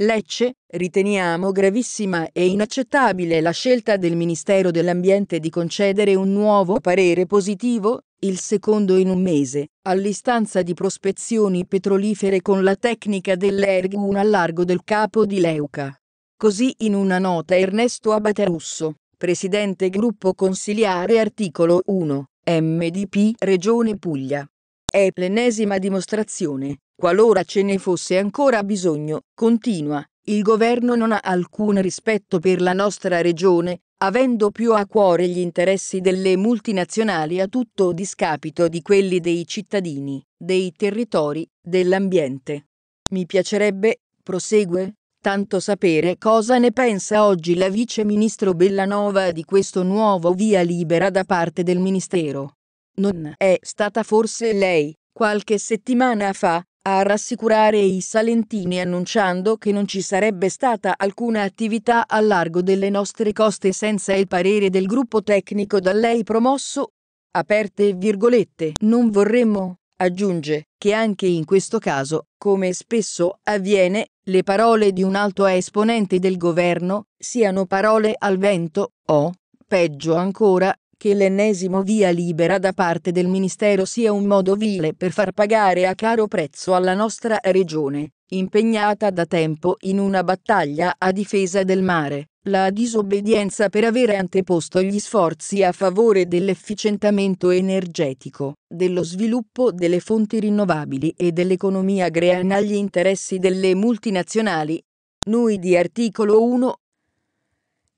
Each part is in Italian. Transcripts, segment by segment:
Lecce, riteniamo gravissima e inaccettabile la scelta del Ministero dell'Ambiente di concedere un nuovo parere positivo, il secondo in un mese, all'istanza di prospezioni petrolifere con la tecnica dell'Ergun 1 al largo del capo di Leuca. Così in una nota Ernesto Abatarusso, presidente gruppo consiliare articolo 1, MDP Regione Puglia. È l'ennesima dimostrazione qualora ce ne fosse ancora bisogno, continua, il governo non ha alcun rispetto per la nostra regione, avendo più a cuore gli interessi delle multinazionali a tutto discapito di quelli dei cittadini, dei territori, dell'ambiente. Mi piacerebbe, prosegue, tanto sapere cosa ne pensa oggi la vice ministro Bellanova di questo nuovo via libera da parte del Ministero. Non è stata forse lei, qualche settimana fa, a rassicurare i salentini annunciando che non ci sarebbe stata alcuna attività a largo delle nostre coste senza il parere del gruppo tecnico da lei promosso. Aperte virgolette, non vorremmo, aggiunge, che anche in questo caso, come spesso avviene, le parole di un alto esponente del governo siano parole al vento o, peggio ancora, che l'ennesimo via libera da parte del Ministero sia un modo vile per far pagare a caro prezzo alla nostra regione, impegnata da tempo in una battaglia a difesa del mare, la disobbedienza per avere anteposto gli sforzi a favore dell'efficientamento energetico, dello sviluppo delle fonti rinnovabili e dell'economia greana agli interessi delle multinazionali. Noi di articolo 1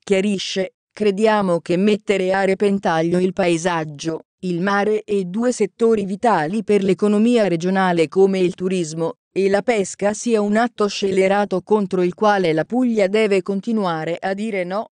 chiarisce Crediamo che mettere a repentaglio il paesaggio, il mare e due settori vitali per l'economia regionale come il turismo e la pesca sia un atto scellerato contro il quale la Puglia deve continuare a dire no,